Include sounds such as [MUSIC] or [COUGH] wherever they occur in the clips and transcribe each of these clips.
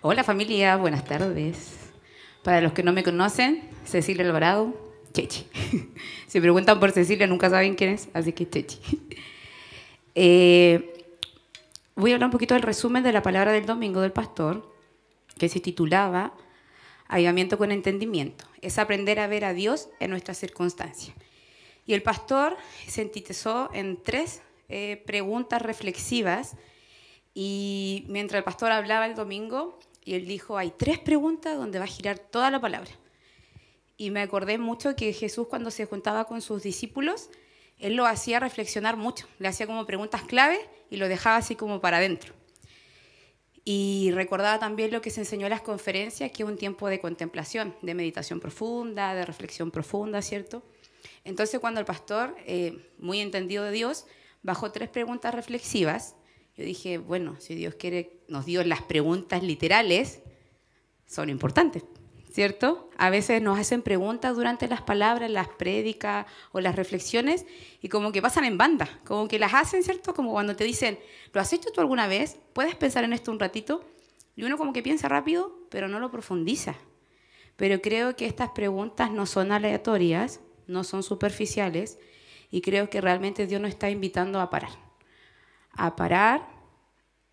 Hola familia, buenas tardes. Para los que no me conocen, Cecilia Alvarado, Chechi. [LAUGHS] si preguntan por Cecilia nunca saben quién es, así que Chechi. [LAUGHS] Eh, voy a hablar un poquito del resumen de la palabra del domingo del pastor, que se titulaba Avivamiento con entendimiento. Es aprender a ver a Dios en nuestras circunstancias. Y el pastor se entitizó en tres eh, preguntas reflexivas. Y mientras el pastor hablaba el domingo, y él dijo, hay tres preguntas donde va a girar toda la palabra. Y me acordé mucho que Jesús cuando se juntaba con sus discípulos, él lo hacía reflexionar mucho, le hacía como preguntas clave y lo dejaba así como para adentro. Y recordaba también lo que se enseñó en las conferencias, que es un tiempo de contemplación, de meditación profunda, de reflexión profunda, ¿cierto? Entonces cuando el pastor, eh, muy entendido de Dios, bajó tres preguntas reflexivas, yo dije, bueno, si Dios quiere, nos dio las preguntas literales, son importantes, ¿cierto? A veces nos hacen preguntas durante las palabras, las prédicas o las reflexiones y como que pasan en banda, como que las hacen, ¿cierto? Como cuando te dicen, ¿lo has hecho tú alguna vez? ¿Puedes pensar en esto un ratito? Y uno como que piensa rápido, pero no lo profundiza. Pero creo que estas preguntas no son aleatorias, no son superficiales y creo que realmente Dios nos está invitando a parar a parar,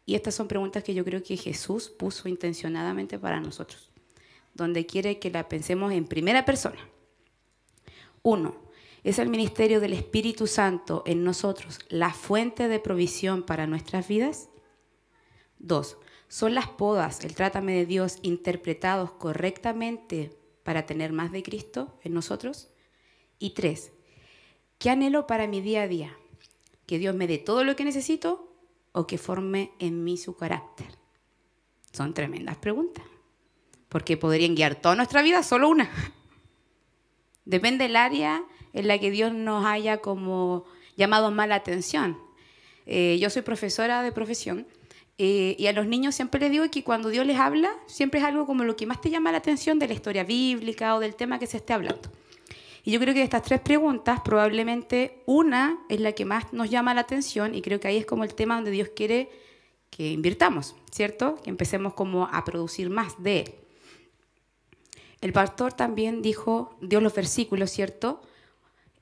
y estas son preguntas que yo creo que Jesús puso intencionadamente para nosotros, donde quiere que la pensemos en primera persona. Uno, es el ministerio del Espíritu Santo en nosotros la fuente de provisión para nuestras vidas. Dos, son las podas, el trátame de Dios interpretados correctamente para tener más de Cristo en nosotros. Y tres, ¿qué anhelo para mi día a día? Que Dios me dé todo lo que necesito o que forme en mí su carácter? Son tremendas preguntas, porque podrían guiar toda nuestra vida, solo una. Depende del área en la que Dios nos haya como llamado más atención. Eh, yo soy profesora de profesión eh, y a los niños siempre les digo que cuando Dios les habla, siempre es algo como lo que más te llama la atención de la historia bíblica o del tema que se esté hablando. Y yo creo que de estas tres preguntas, probablemente una es la que más nos llama la atención y creo que ahí es como el tema donde Dios quiere que invirtamos, ¿cierto? Que empecemos como a producir más de Él. El pastor también dijo, dio los versículos, ¿cierto?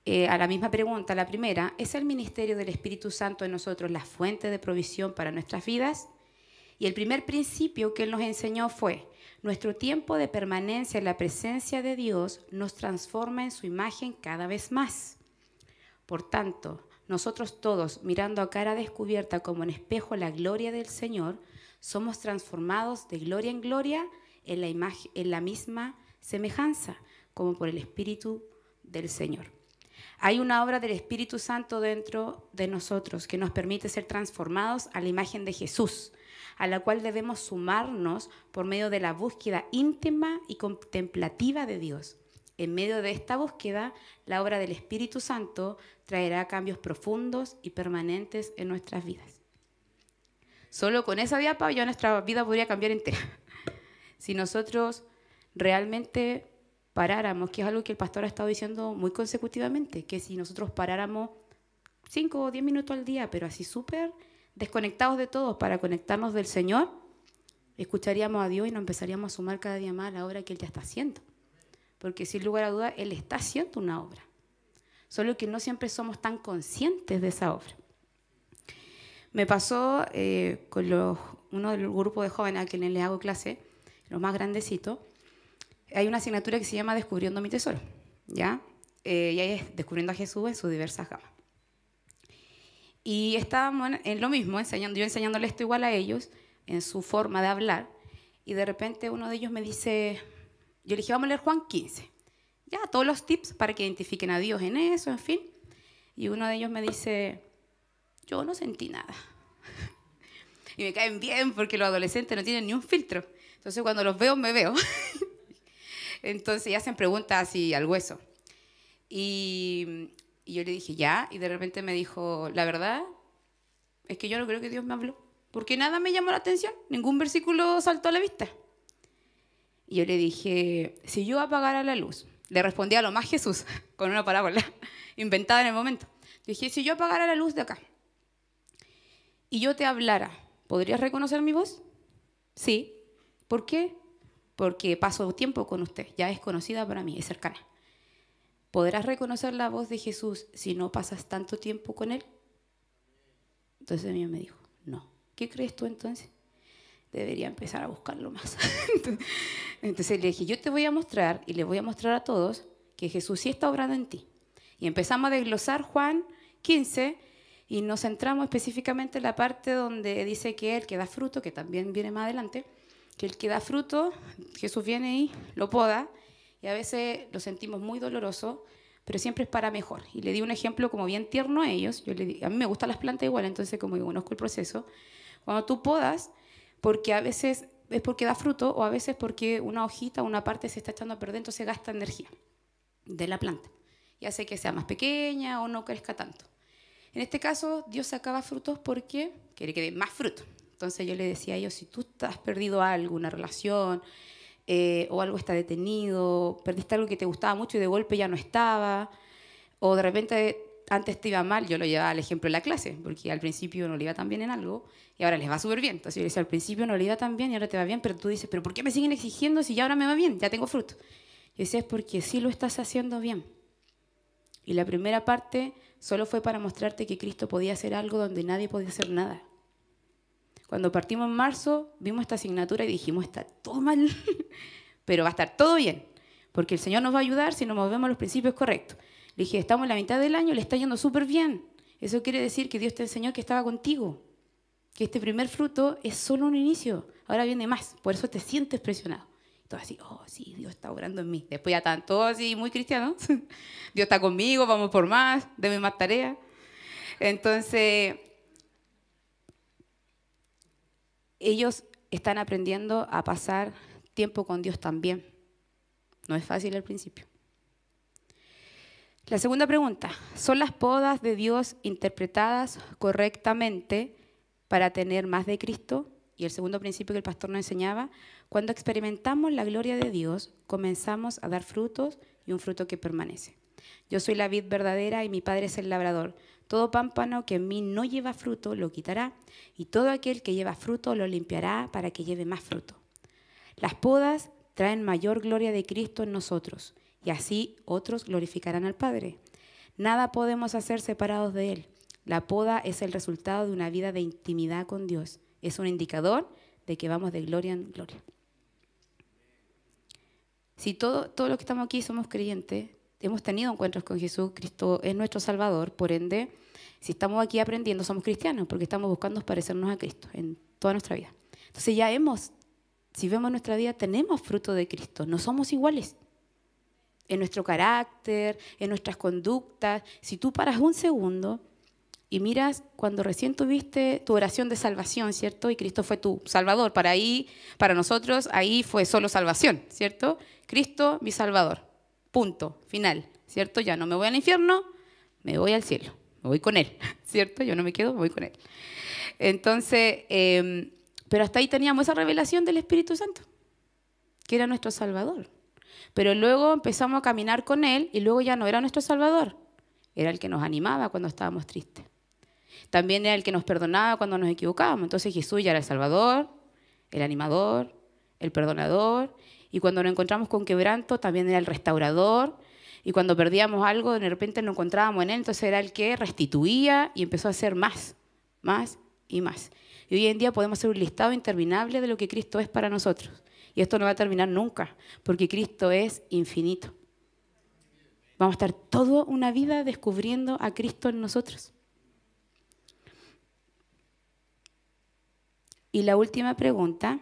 Eh, a la misma pregunta, la primera, ¿es el ministerio del Espíritu Santo en nosotros la fuente de provisión para nuestras vidas? Y el primer principio que él nos enseñó fue, nuestro tiempo de permanencia en la presencia de Dios nos transforma en su imagen cada vez más. Por tanto, nosotros todos, mirando a cara descubierta como en espejo la gloria del Señor, somos transformados de gloria en gloria en la, en la misma semejanza, como por el Espíritu del Señor. Hay una obra del Espíritu Santo dentro de nosotros que nos permite ser transformados a la imagen de Jesús, a la cual debemos sumarnos por medio de la búsqueda íntima y contemplativa de Dios. En medio de esta búsqueda, la obra del Espíritu Santo traerá cambios profundos y permanentes en nuestras vidas. Solo con esa diapa ya nuestra vida podría cambiar entera. [LAUGHS] Si nosotros realmente paráramos, que es algo que el pastor ha estado diciendo muy consecutivamente, que si nosotros paráramos 5 o 10 minutos al día, pero así súper desconectados de todos para conectarnos del Señor, escucharíamos a Dios y nos empezaríamos a sumar cada día más la obra que Él ya está haciendo. Porque sin lugar a duda, Él está haciendo una obra. Solo que no siempre somos tan conscientes de esa obra. Me pasó eh, con los, uno del grupo de jóvenes a quienes le hago clase, los más grandecitos, hay una asignatura que se llama Descubriendo mi tesoro, ¿ya? Eh, y ahí es Descubriendo a Jesús en sus diversas gamas. Y estábamos en lo mismo, enseñando, yo enseñándole esto igual a ellos, en su forma de hablar, y de repente uno de ellos me dice, yo le dije, vamos a leer Juan 15, ya, todos los tips para que identifiquen a Dios en eso, en fin. Y uno de ellos me dice, yo no sentí nada. [LAUGHS] y me caen bien porque los adolescentes no tienen ni un filtro. Entonces cuando los veo, me veo. [LAUGHS] Entonces ya hacen preguntas y al hueso. Y, yo le dije, ya, y de repente me dijo, la verdad es que yo no creo que Dios me habló, porque nada me llamó la atención, ningún versículo saltó a la vista. Y yo le dije, si yo apagara la luz, le respondía a lo más Jesús, [LAUGHS] con una parábola [LAUGHS] inventada en el momento. Dije, si yo apagara la luz de acá y yo te hablara, ¿podrías reconocer mi voz? Sí. ¿Por qué? porque paso tiempo con usted, ya es conocida para mí, es cercana. ¿Podrás reconocer la voz de Jesús si no pasas tanto tiempo con Él? Entonces el me dijo, no. ¿Qué crees tú entonces? Debería empezar a buscarlo más. [LAUGHS] entonces le dije, yo te voy a mostrar y le voy a mostrar a todos que Jesús sí está obrando en ti. Y empezamos a desglosar Juan 15 y nos centramos específicamente en la parte donde dice que Él que da fruto, que también viene más adelante el que da fruto, Jesús viene y lo poda, y a veces lo sentimos muy doloroso, pero siempre es para mejor. Y le di un ejemplo como bien tierno a ellos, yo le di, a mí me gustan las plantas igual, entonces como yo conozco el proceso, cuando tú podas, porque a veces es porque da fruto o a veces porque una hojita, una parte se está echando a perder, entonces gasta energía de la planta y hace que sea más pequeña o no crezca tanto. En este caso, Dios sacaba frutos porque quiere que dé más fruto. Entonces yo le decía a ellos, si tú has perdido algo, una relación, eh, o algo está detenido, perdiste algo que te gustaba mucho y de golpe ya no estaba, o de repente antes te iba mal, yo lo llevaba al ejemplo en la clase, porque al principio no le iba tan bien en algo y ahora les va súper bien. Entonces yo le decía, al principio no le iba tan bien y ahora te va bien, pero tú dices, pero ¿por qué me siguen exigiendo si ya ahora me va bien? Ya tengo fruto. Yo decía, es porque sí lo estás haciendo bien. Y la primera parte solo fue para mostrarte que Cristo podía hacer algo donde nadie podía hacer nada. Cuando partimos en marzo, vimos esta asignatura y dijimos, está todo mal, [LAUGHS] pero va a estar todo bien, porque el Señor nos va a ayudar si nos movemos a los principios correctos. Le dije, estamos en la mitad del año, le está yendo súper bien. Eso quiere decir que Dios te enseñó que estaba contigo, que este primer fruto es solo un inicio, ahora viene más, por eso te sientes presionado. Todo así, oh, sí, Dios está orando en mí. Después ya tanto todos así, muy cristianos. [LAUGHS] Dios está conmigo, vamos por más, déme más tarea. Entonces, ellos están aprendiendo a pasar tiempo con Dios también. No es fácil al principio. La segunda pregunta, ¿son las podas de Dios interpretadas correctamente para tener más de Cristo? Y el segundo principio que el pastor nos enseñaba, cuando experimentamos la gloria de Dios, comenzamos a dar frutos y un fruto que permanece. Yo soy la vid verdadera y mi Padre es el labrador. Todo pámpano que en mí no lleva fruto lo quitará, y todo aquel que lleva fruto lo limpiará para que lleve más fruto. Las podas traen mayor gloria de Cristo en nosotros, y así otros glorificarán al Padre. Nada podemos hacer separados de Él. La poda es el resultado de una vida de intimidad con Dios. Es un indicador de que vamos de gloria en gloria. Si todo, todo lo que estamos aquí somos creyentes, hemos tenido encuentros con Jesús, Cristo es nuestro Salvador, por ende, si estamos aquí aprendiendo, somos cristianos, porque estamos buscando parecernos a Cristo en toda nuestra vida. Entonces ya hemos, si vemos nuestra vida, tenemos fruto de Cristo, no somos iguales. En nuestro carácter, en nuestras conductas. Si tú paras un segundo y miras cuando recién tuviste tu oración de salvación, ¿cierto? Y Cristo fue tu salvador. Para ahí, para nosotros, ahí fue solo salvación, ¿cierto? Cristo, mi salvador. Punto, final, ¿cierto? Ya no me voy al infierno, me voy al cielo, me voy con él, [LAUGHS] ¿cierto? Yo no me quedo, me voy con él. Entonces, em, pero hasta ahí teníamos esa revelación del Espíritu Santo, que era nuestro Salvador. Pero luego empezamos a caminar con Él y luego ya no era nuestro Salvador, era el que nos animaba cuando estábamos tristes. También era el que nos perdonaba cuando nos equivocábamos. Entonces Jesús ya era el Salvador, el animador, el perdonador y cuando nos encontramos con quebranto, también era el restaurador. Y cuando perdíamos algo, de repente nos encontrábamos en él, entonces era el que restituía y empezó a hacer más, más y más. Y hoy en día podemos hacer un listado interminable de lo que Cristo es para nosotros. Y esto no va a terminar nunca, porque Cristo es infinito. Vamos a estar toda una vida descubriendo a Cristo en nosotros. Y la última pregunta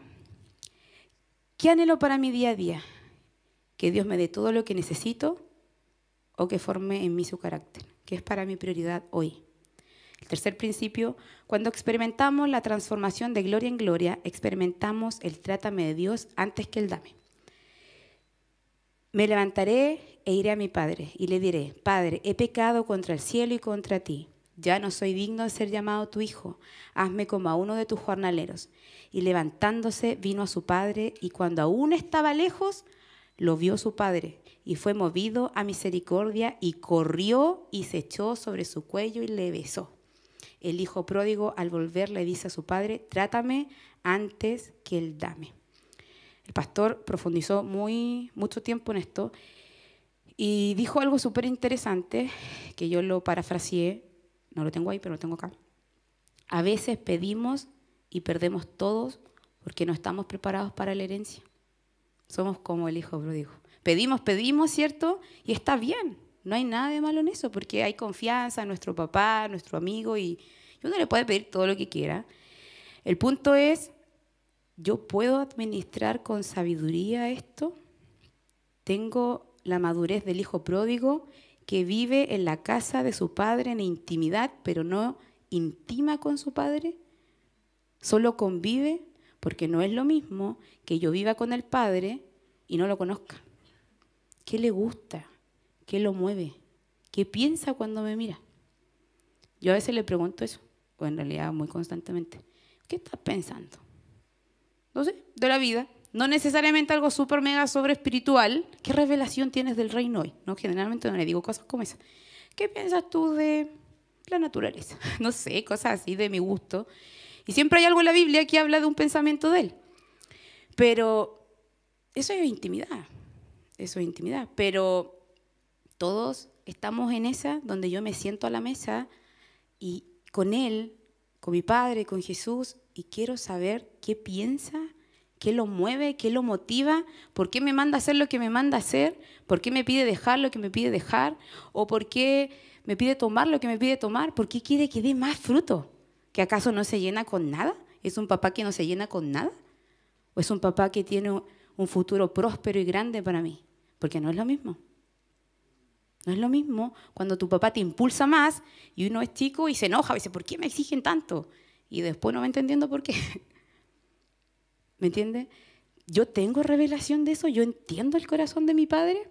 ¿Qué anhelo para mi día a día? Que Dios me dé todo lo que necesito o que forme en mí su carácter, ¿Qué es para mi prioridad hoy. El tercer principio, cuando experimentamos la transformación de gloria en gloria, experimentamos el trátame de Dios antes que el dame. Me levantaré e iré a mi Padre y le diré, Padre, he pecado contra el cielo y contra ti ya no soy digno de ser llamado tu hijo, hazme como a uno de tus jornaleros. Y levantándose vino a su padre, y cuando aún estaba lejos, lo vio su padre, y fue movido a misericordia, y corrió y se echó sobre su cuello y le besó. El hijo pródigo al volver le dice a su padre, trátame antes que el dame. El pastor profundizó muy, mucho tiempo en esto y dijo algo súper interesante, que yo lo parafraseé, no lo tengo ahí, pero lo tengo acá. A veces pedimos y perdemos todos porque no estamos preparados para la herencia. Somos como el hijo pródigo. Pedimos, pedimos, ¿cierto? Y está bien. No hay nada de malo en eso porque hay confianza en nuestro papá, nuestro amigo y uno le puede pedir todo lo que quiera. El punto es, ¿yo puedo administrar con sabiduría esto? ¿Tengo la madurez del hijo pródigo que vive en la casa de su padre en intimidad, pero no intima con su padre? ¿Solo convive? Porque no es lo mismo que yo viva con el padre y no lo conozca. ¿Qué le gusta? ¿Qué lo mueve? ¿Qué piensa cuando me mira? Yo a veces le pregunto eso, o en realidad muy constantemente. ¿Qué estás pensando? No sé, de la vida, no necesariamente algo súper mega sobre espiritual. ¿Qué revelación tienes del reino hoy? ¿No? Generalmente no le digo cosas como esa. ¿Qué piensas tú de la naturaleza? [LAUGHS] No sé, cosas así de mi gusto. Y siempre hay algo en la Biblia que habla de un pensamiento de él. Pero eso es intimidad. Eso es intimidad. Pero todos estamos en esa donde yo me siento a la mesa y con él, con mi padre, con Jesús, y quiero saber qué piensa ¿Qué lo mueve? ¿Qué lo motiva? ¿Por qué me manda a hacer lo que me manda a hacer? ¿Por qué me pide dejar lo que me pide dejar? ¿O por qué me pide tomar lo que me pide tomar? ¿Por qué quiere que dé más fruto? ¿Que acaso no se llena con nada? ¿Es un papá que no se llena con nada? ¿O es un papá que tiene un futuro próspero y grande para mí? Porque no es lo mismo. No es lo mismo cuando tu papá te impulsa más y uno es chico y se enoja, y dice, ¿por qué me exigen tanto? Y después no me entendiendo por qué. [LAUGHS] ¿Me entiende? Yo tengo revelación de eso, yo entiendo el corazón de mi padre,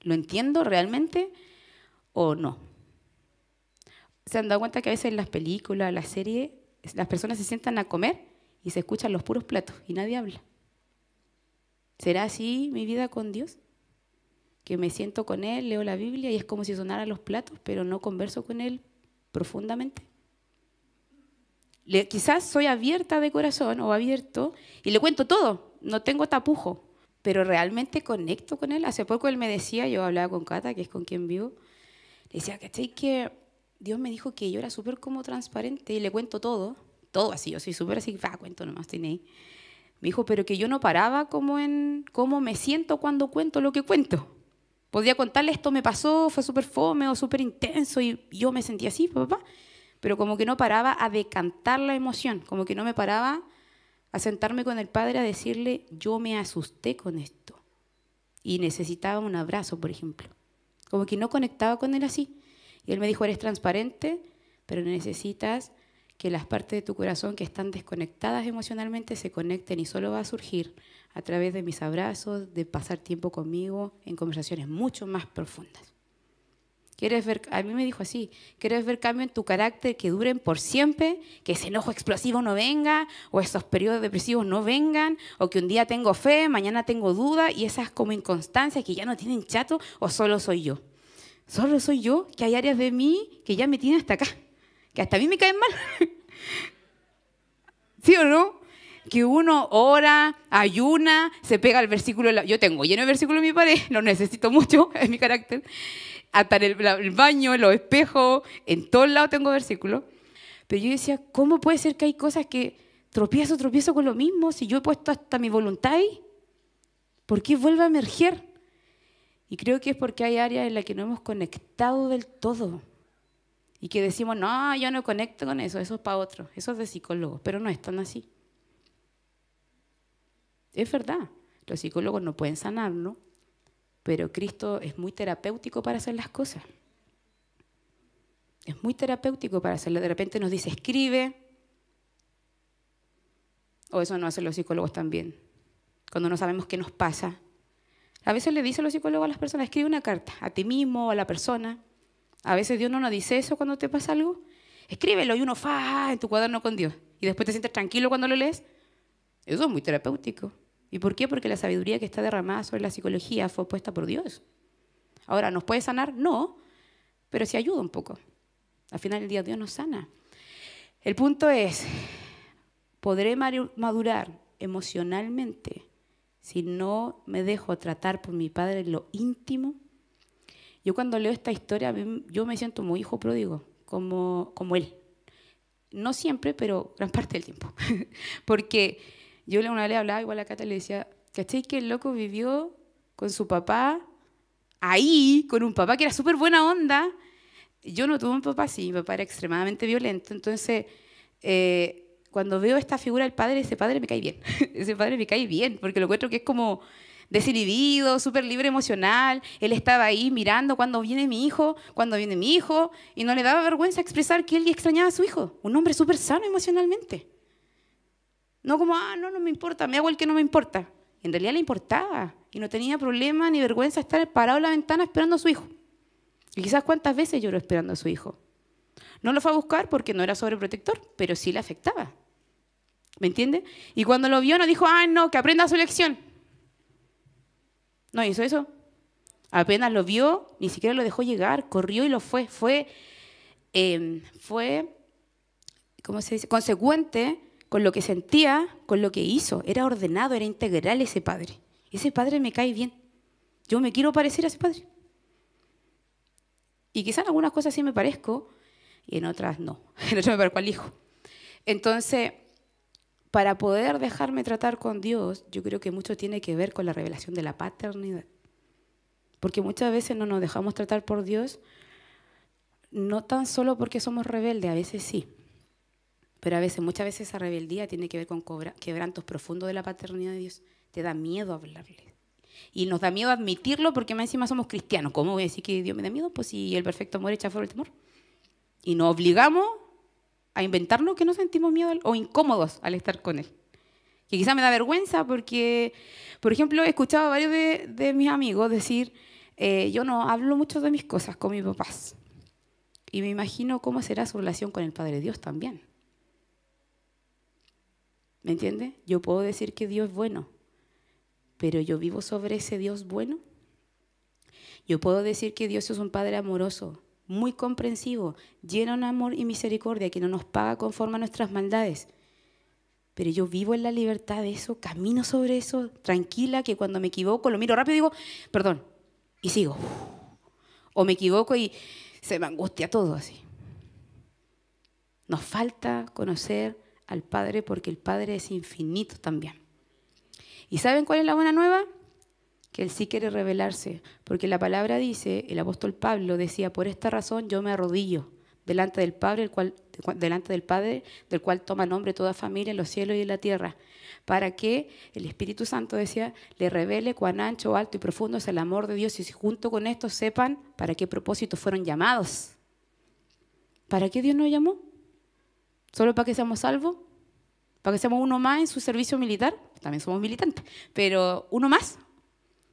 lo entiendo realmente o no. Se han dado cuenta que a veces en las películas, las series, las personas se sientan a comer y se escuchan los puros platos y nadie habla. ¿Será así mi vida con Dios? Que me siento con Él, leo la Biblia y es como si sonaran los platos, pero no converso con Él profundamente quizás soy abierta de corazón o abierto y le cuento todo, no tengo tapujo, pero realmente conecto con él. Hace poco él me decía, yo hablaba con Cata, que es con quien vivo, le decía, ¿cachai? Que Dios me dijo que yo era súper como transparente y le cuento todo, todo así, yo soy súper así, va, cuento nomás, tiene ahí. Me dijo, pero que yo no paraba como en cómo me siento cuando cuento lo que cuento. Podía contarle esto me pasó, fue súper fome o súper intenso y yo me sentía así, papá pero como que no paraba a decantar la emoción, como que no me paraba a sentarme con el padre a decirle, yo me asusté con esto y necesitaba un abrazo, por ejemplo. Como que no conectaba con él así. Y él me dijo, eres transparente, pero necesitas que las partes de tu corazón que están desconectadas emocionalmente se conecten y solo va a surgir a través de mis abrazos, de pasar tiempo conmigo en conversaciones mucho más profundas. ¿Quieres ver? A mí me dijo así, ¿quieres ver cambio en tu carácter que duren por siempre? Que ese enojo explosivo no venga, o esos periodos depresivos no vengan, o que un día tengo fe, mañana tengo duda, y esas como inconstancias que ya no tienen chato, o solo soy yo. Solo soy yo, que hay áreas de mí que ya me tienen hasta acá, que hasta a mí me caen mal. [LAUGHS] ¿Sí o no? que uno ora, ayuna, se pega al versículo. Yo tengo lleno de versículo en mi pared, lo [LAUGHS] necesito mucho, es mi carácter hasta en el, baño, en los espejos, en todos lados tengo versículos. Pero yo decía, ¿cómo puede ser que hay cosas que tropiezo, tropiezo con lo mismo si yo he puesto hasta mi voluntad ahí? ¿Por qué vuelve a emerger? Y creo que es porque hay áreas en las que no hemos conectado del todo. Y que decimos, no, yo no conecto con eso, eso es para otros, eso es de psicólogos, pero no están así. Es verdad, los psicólogos no pueden sanarnos, pero Cristo es muy terapéutico para hacer las cosas. Es muy terapéutico para hacerlo. De repente nos dice, escribe. O eso no hacen los psicólogos también. Cuando no sabemos qué nos pasa. A veces le dicen los psicólogos a las personas, escribe una carta a ti mismo, a la persona. A veces Dios no nos dice eso cuando te pasa algo. Escríbelo y uno fa en tu cuaderno con Dios. Y después te sientes tranquilo cuando lo lees. Eso es muy terapéutico. ¿Y por qué? Porque la sabiduría que está derramada sobre la psicología fue puesta por Dios. Ahora, ¿nos puede sanar? No, pero sí ayuda un poco. Al final del día Dios nos sana. El punto es, ¿podré madurar emocionalmente si no me dejo tratar por mi padre en lo íntimo? Yo cuando leo esta historia, yo me siento muy hijo pródigo, como, como él. No siempre, pero gran [LAUGHS] parte del tiempo. Porque yo una vez hablaba igual a Cata y le decía, ¿cachai que el loco vivió con su papá ahí, con un papá que era súper buena onda? Yo no tuve un papá así, mi papá era extremadamente violento, entonces eh, cuando veo esta figura del padre, ese padre me cae bien, [LAUGHS] ese padre me cae bien, porque lo encuentro que es como desinhibido, súper libre emocional. Él estaba ahí mirando cuando viene mi hijo, cuando viene mi hijo, y no le daba vergüenza expresar que él extrañaba a su hijo. Un hombre súper sano emocionalmente. No como, ah, no, no me importa, me hago el que no me importa. En realidad le importaba y no tenía problema ni vergüenza estar parado en la ventana esperando a su hijo. Y quizás cuántas veces lloró esperando a su hijo. No lo fue a buscar porque no era sobreprotector, pero sí le afectaba. ¿Me entiende? Y cuando lo vio no dijo, ah, no, que aprenda su lección. No hizo eso. Apenas lo vio, ni siquiera lo dejó llegar, corrió y lo fue. Fue, em, fue ¿cómo se dice? Consecuente con lo que sentía, con lo que hizo. Era ordenado, era integral ese padre. Ese padre me cae bien. Yo me quiero parecer a ese padre. Y quizás en algunas cosas sí me parezco y en otras no. [LAUGHS] En otras me parezco al hijo. Entonces, para poder dejarme tratar con Dios, yo creo que mucho tiene que ver con la revelación de la paternidad. Porque muchas veces no nos dejamos tratar por Dios, no tan solo porque somos rebeldes, a veces sí, pero a veces, muchas veces esa rebeldía tiene que ver con quebrantos profundos de la paternidad de Dios. Te da miedo hablarle. Y nos da miedo admitirlo porque más encima somos cristianos. ¿Cómo voy a decir que Dios me da miedo? Pues si el perfecto amor echa fuera el temor. Y nos obligamos a inventarnos que no sentimos miedo o incómodos al estar con Él. Que quizá me da vergüenza porque, por ejemplo, he escuchado a varios de, mis amigos decir, eh, yo no hablo mucho de mis cosas con mis papás. Y me imagino cómo será su relación con el Padre Dios también. ¿Me entiende? Yo puedo decir que Dios es bueno, pero yo vivo sobre ese Dios bueno. Yo puedo decir que Dios es un Padre amoroso, muy comprensivo, lleno de amor y misericordia, que no nos paga conforme a nuestras maldades. Pero yo vivo en la libertad de eso, camino sobre eso, tranquila, que cuando me equivoco lo miro rápido y digo, perdón, y sigo. O me equivoco y se me angustia todo así. Nos falta conocer al Padre porque el Padre es infinito también. ¿Y saben cuál es la buena nueva? Que Él sí quiere revelarse, porque la palabra dice, el apóstol Pablo decía, por esta razón yo me arrodillo delante del Padre, cual, delante del Padre, del cual toma nombre toda familia en los cielos y en la tierra, para que el Espíritu Santo decía, le revele cuán ancho, alto y profundo es el amor de Dios y si junto con esto sepan para qué propósito fueron llamados. ¿Para qué Dios nos llamó? solo para que seamos salvos, para que seamos uno más en su servicio militar, también somos militantes, pero uno más,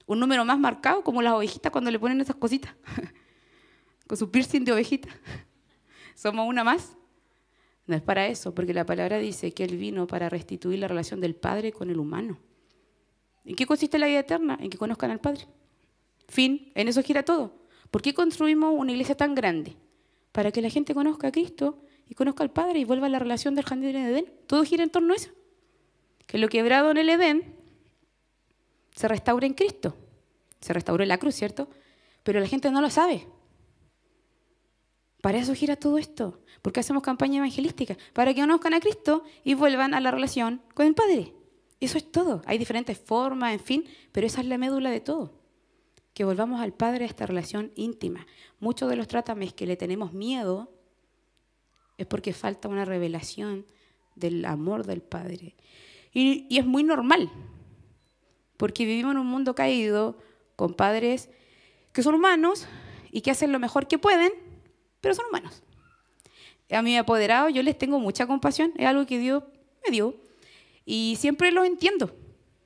un número más marcado, como las ovejitas cuando le ponen esas cositas, [LAUGHS] con su piercing de ovejita. [LAUGHS] Somos una más. No es para eso, porque la palabra dice que Él vino para restituir la relación del Padre con el humano. ¿En qué consiste la vida eterna? En que conozcan al Padre. Fin, en eso gira todo. ¿Por qué construimos una iglesia tan grande? Para que la gente conozca a Cristo y conozca al Padre y vuelva a la relación del jardín del Edén. Todo gira en torno a eso. Que lo quebrado en el Edén se restaure en Cristo. Se restaure en la cruz, ¿cierto? Pero la gente no lo sabe. Para eso gira todo esto. Porque hacemos campaña evangelística. Para que conozcan a Cristo y vuelvan a la relación con el Padre. Eso es todo. Hay diferentes formas, en fin, pero esa es la médula de todo. Que volvamos al Padre a esta relación íntima. Muchos de los trátames que le tenemos miedo es porque falta una revelación del amor del Padre. Y, es muy normal, porque vivimos en un mundo caído con padres que son humanos y que hacen lo mejor que pueden, pero son humanos. A ha apoderado yo les tengo mucha compasión, es algo que Dios me dio y siempre lo entiendo.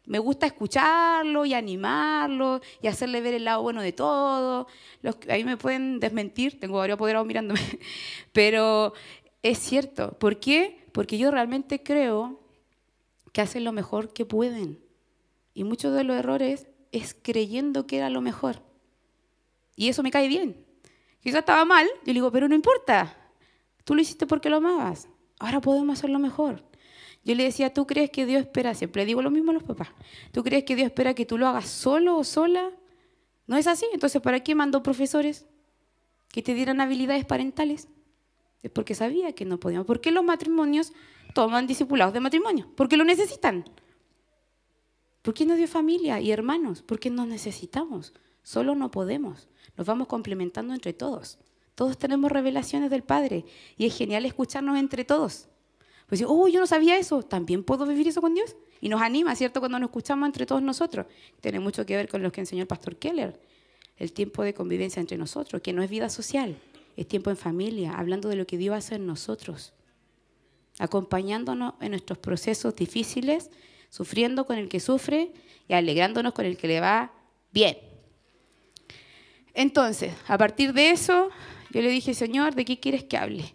Me gusta escucharlo y animarlo y hacerle ver el lado bueno de todo. Los, ahí me pueden desmentir, tengo varios apoderados mirándome, [LAUGHS] pero es cierto. ¿Por qué? Porque yo realmente creo que hacen lo mejor que pueden. Y muchos de los errores es creyendo que era lo mejor. Y eso me cae bien. Quizá estaba mal, yo le digo, pero no importa. Tú lo hiciste porque lo amabas. Ahora podemos hacer lo mejor. Yo le decía, ¿tú crees que Dios espera? Siempre digo lo mismo a los papás. ¿Tú crees que Dios espera que tú lo hagas solo o sola? No es así. Entonces, ¿para qué mandó profesores que te dieran habilidades parentales? porque sabía que no podíamos. ¿Por qué los matrimonios toman discipulados de matrimonio? Porque lo necesitan. ¿Por qué nos dio familia y hermanos? Porque nos necesitamos. Solo no podemos. Nos vamos complementando entre todos. Todos tenemos revelaciones del Padre y es genial escucharnos entre todos. Pues, oh, yo no sabía eso. También puedo vivir eso con Dios. Y nos anima, ¿cierto? Cuando nos escuchamos entre todos nosotros. Tiene mucho que ver con lo que enseñó el pastor Keller. El tiempo de convivencia entre nosotros, que no es vida social es tiempo en familia, hablando de lo que Dios hace en nosotros, acompañándonos en nuestros procesos difíciles, sufriendo con el que sufre y alegrándonos con el que le va bien. Entonces, a partir de eso, yo le dije, Señor, ¿de qué quieres que hable?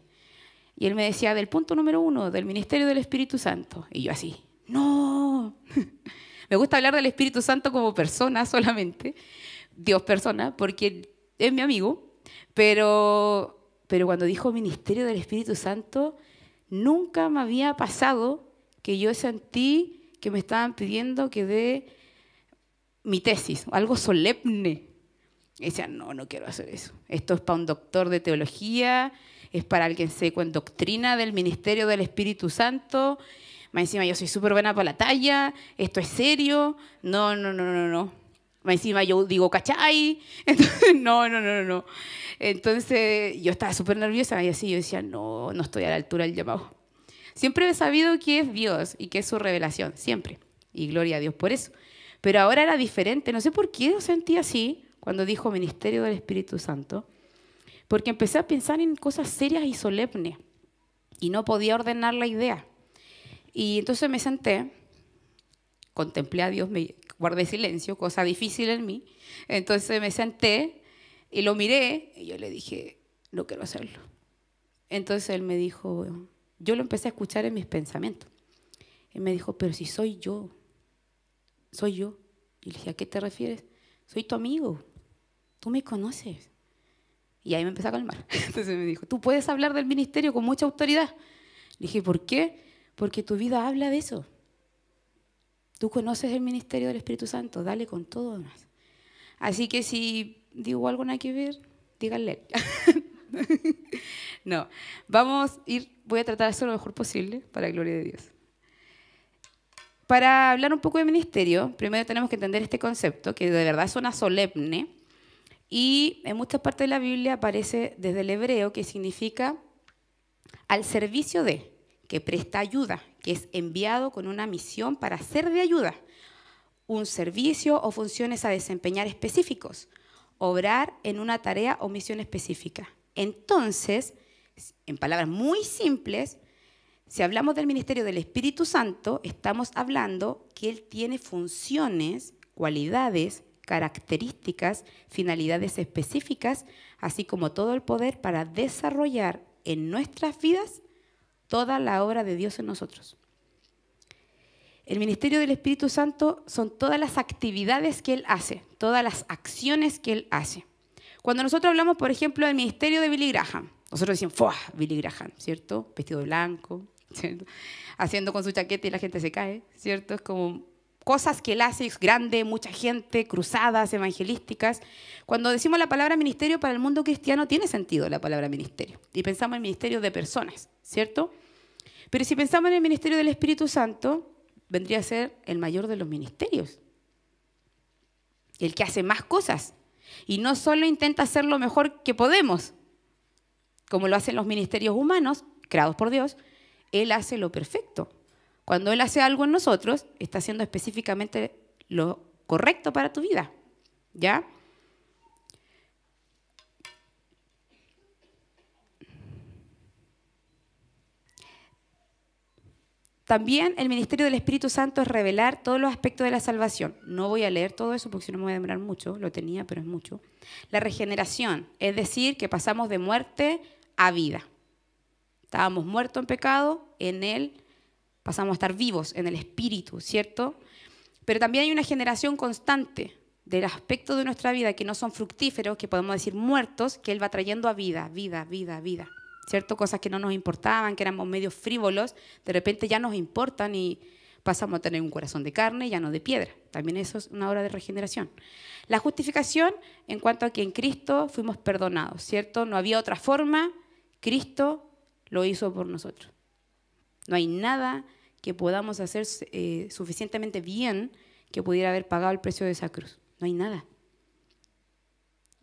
Y él me decía, del punto número uno, del ministerio del Espíritu Santo. Y yo así, no. [LAUGHS] me gusta hablar del Espíritu Santo como persona solamente, Dios persona, porque es mi amigo, pero, cuando dijo ministerio del Espíritu Santo, nunca me había pasado que yo sentí que me estaban pidiendo que dé mi tesis, algo solemne. Y no, no quiero hacer eso. Esto es para un doctor de teología, es para alguien seco en doctrina del ministerio del Espíritu Santo. Más encima, yo soy súper buena para la talla, esto es serio. No, no, no, no, no. Encima yo digo, ¿cachai? [LAUGHS] Entonces, no, no, no, no. Entonces yo estaba súper nerviosa y así yo decía, no, no estoy a la altura del llamado. Siempre he sabido que es Dios y que es su revelación, siempre. Y gloria a Dios por eso. Pero ahora era diferente, no sé por qué yo sentí así cuando dijo ministerio del Espíritu Santo, porque empecé a pensar en cosas serias y solemnes y no podía ordenar la idea. Y entonces me senté, contemplé a Dios, me guardé silencio, cosa difícil en mí. Entonces me senté y lo miré y yo le dije, no quiero hacerlo. Entonces él me dijo, yo lo empecé a escuchar en mis pensamientos. Él me dijo, pero si soy yo, soy yo. Y le dije, ¿a qué te refieres? Soy tu amigo, tú me conoces. Y ahí me empecé a calmar. [LAUGHS] Entonces me dijo, tú puedes hablar del ministerio con mucha autoridad. Le dije, ¿por qué? Porque tu vida habla de eso. Tú conoces el ministerio del Espíritu Santo, dale con todo más. Así que si digo algo hay que ver, díganle. [LAUGHS] no, vamos a ir, voy a tratar de hacer lo mejor posible para la gloria de Dios. Para hablar un poco de ministerio, primero tenemos que entender este concepto, que de verdad suena solemne, y en muchas partes de la Biblia aparece desde el hebreo, que significa al servicio de que presta ayuda, que es enviado con una misión para ser de ayuda, un servicio o funciones a desempeñar específicos, obrar en una tarea o misión específica. Entonces, en palabras muy simples, si hablamos del ministerio del Espíritu Santo, estamos hablando que Él tiene funciones, cualidades, características, finalidades específicas, así como todo el poder para desarrollar en nuestras vidas toda la obra de Dios en nosotros. El ministerio del Espíritu Santo son todas las actividades que Él hace, todas las acciones que Él hace. Cuando nosotros hablamos, por ejemplo, del ministerio de Billy Graham, nosotros decimos, ¡fuah! Billy Graham, ¿cierto? Vestido blanco, [LAUGHS] Haciendo con su chaqueta y la gente se cae, ¿cierto? Es como cosas que él hace, es grande, mucha gente, cruzadas evangelísticas. Cuando decimos la palabra ministerio, para el mundo cristiano tiene sentido la palabra ministerio. Y pensamos en ministerio de personas, ¿cierto? Pero si pensamos en el ministerio del Espíritu Santo, vendría a ser el mayor de los ministerios. El que hace más cosas. Y no solo intenta hacer lo mejor que podemos, como lo hacen los ministerios humanos, creados por Dios, Él hace lo perfecto. Cuando Él hace algo en nosotros, está haciendo específicamente lo correcto para tu vida. ¿Ya? También el ministerio del Espíritu Santo es revelar todos los aspectos de la salvación. No voy a leer todo eso porque si no me voy a demorar mucho, lo tenía, pero es mucho. La regeneración, es decir, que pasamos de muerte a vida. Estábamos muertos en pecado, en él pasamos a estar vivos en el espíritu, ¿cierto? Pero también hay una generación constante del aspecto de nuestra vida que no son fructíferos, que podemos decir muertos, que Él va trayendo a vida, vida, vida, vida. ¿Cierto? Cosas que no nos importaban, que éramos medios frívolos, de repente ya nos importan y pasamos a tener un corazón de carne, ya no de piedra. También eso es una obra de regeneración. La justificación en cuanto a que en Cristo fuimos perdonados, ¿cierto? No había otra forma, Cristo lo hizo por nosotros. No hay nada que podamos hacer eh, suficientemente bien que pudiera haber pagado el precio de esa cruz. No hay nada.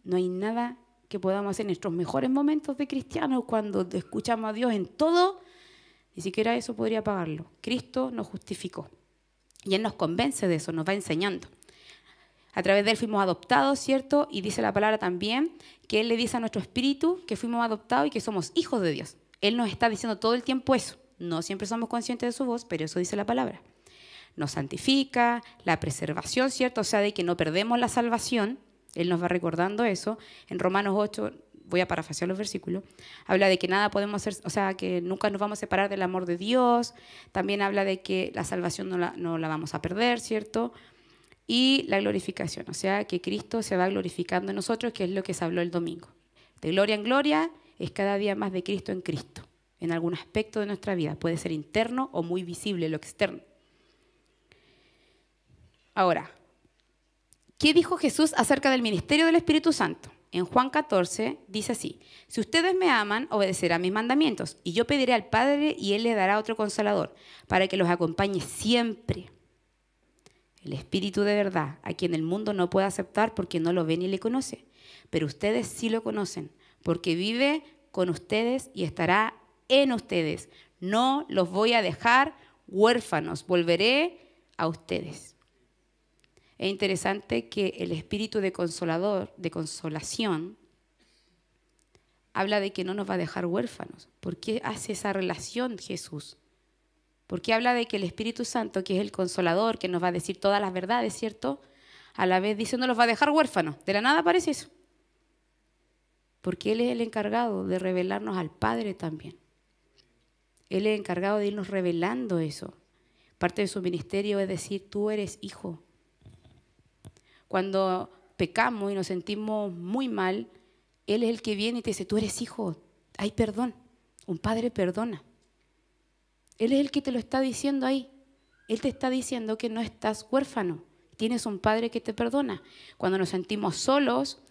No hay nada que podamos hacer en nuestros mejores momentos de cristianos, cuando escuchamos a Dios en todo, ni siquiera eso podría pagarlo. Cristo nos justificó. Y Él nos convence de eso, nos va enseñando. A través de Él fuimos adoptados, ¿cierto? Y dice la palabra también que Él le dice a nuestro espíritu que fuimos adoptados y que somos hijos de Dios. Él nos está diciendo todo el tiempo eso. No siempre somos conscientes de su voz, pero eso dice la palabra. Nos santifica, la preservación, ¿cierto? O sea, de que no perdemos la salvación. Él nos va recordando eso. En Romanos 8, voy a parafrasear los versículos, habla de que nada podemos hacer, o sea, que nunca nos vamos a separar del amor de Dios. También habla de que la salvación no la, no la vamos a perder, ¿cierto? Y la glorificación, o sea, que Cristo se va glorificando en nosotros, que es lo que se habló el domingo. De gloria en gloria es cada día más de Cristo en Cristo en algún aspecto de nuestra vida. Puede ser interno o muy visible lo externo. Ahora, ¿qué dijo Jesús acerca del ministerio del Espíritu Santo? En Juan 14 dice así, si ustedes me aman, obedecerán mis mandamientos, y yo pediré al Padre y Él le dará otro consolador, para que los acompañe siempre. El Espíritu de verdad, a quien el mundo no puede aceptar porque no lo ve ni le conoce, pero ustedes sí lo conocen, porque vive con ustedes y estará en ustedes. No los voy a dejar huérfanos, volveré a ustedes. Es interesante que el espíritu de consolador, de consolación, habla de que no nos va a dejar huérfanos. ¿Por qué hace esa relación Jesús? ¿Por qué habla de que el Espíritu Santo, que es el consolador, que nos va a decir todas las verdades, ¿cierto? A la vez dice, no los va a dejar huérfanos. De la nada parece eso. Porque Él es el encargado de revelarnos al Padre también. Él es encargado de irnos revelando eso. Parte de su ministerio es decir, tú eres hijo. Cuando pecamos y nos sentimos muy mal, Él es el que viene y te dice, tú eres hijo, hay perdón, un padre perdona. Él es el que te lo está diciendo ahí. Él te está diciendo que no estás huérfano, tienes un padre que te perdona. Cuando nos sentimos solos,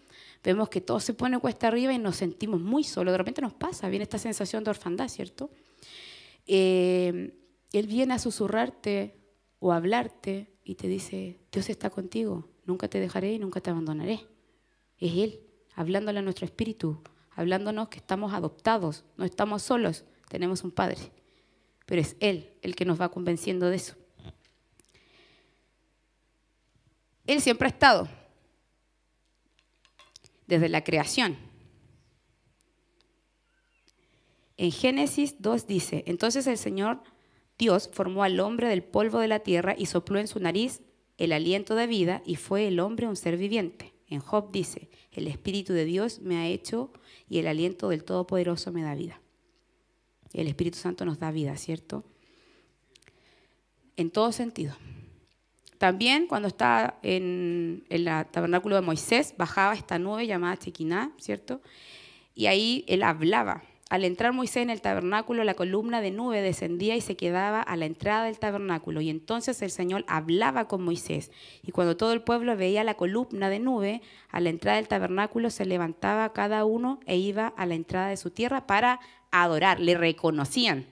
vemos que todo se pone cuesta arriba y nos sentimos muy solos. De repente nos pasa, viene esta sensación de orfandad, ¿cierto? Eh, él viene a susurrarte o hablarte y te dice, Dios está contigo, nunca te dejaré y nunca te abandonaré. Es Él, hablándole a nuestro espíritu, hablándonos que estamos adoptados, no estamos solos, tenemos un Padre. Pero es Él el que nos va convenciendo de eso. Él siempre ha estado, desde la creación. En Génesis 2 dice, entonces el Señor Dios formó al hombre del polvo de la tierra y sopló en su nariz el aliento de vida y fue el hombre un ser viviente. En Job dice, el Espíritu de Dios me ha hecho y el aliento del Todopoderoso me da vida. El Espíritu Santo nos da vida, ¿cierto? En todo sentido. También cuando está en, el tabernáculo de Moisés, bajaba esta nube llamada Chequiná, ¿cierto? Y ahí él hablaba al entrar Moisés en el tabernáculo, la columna de nube descendía y se quedaba a la entrada del tabernáculo. Y entonces el Señor hablaba con Moisés. Y cuando todo el pueblo veía la columna de nube, a la entrada del tabernáculo se levantaba cada uno e iba a la entrada de su tierra para adorar. Le reconocían.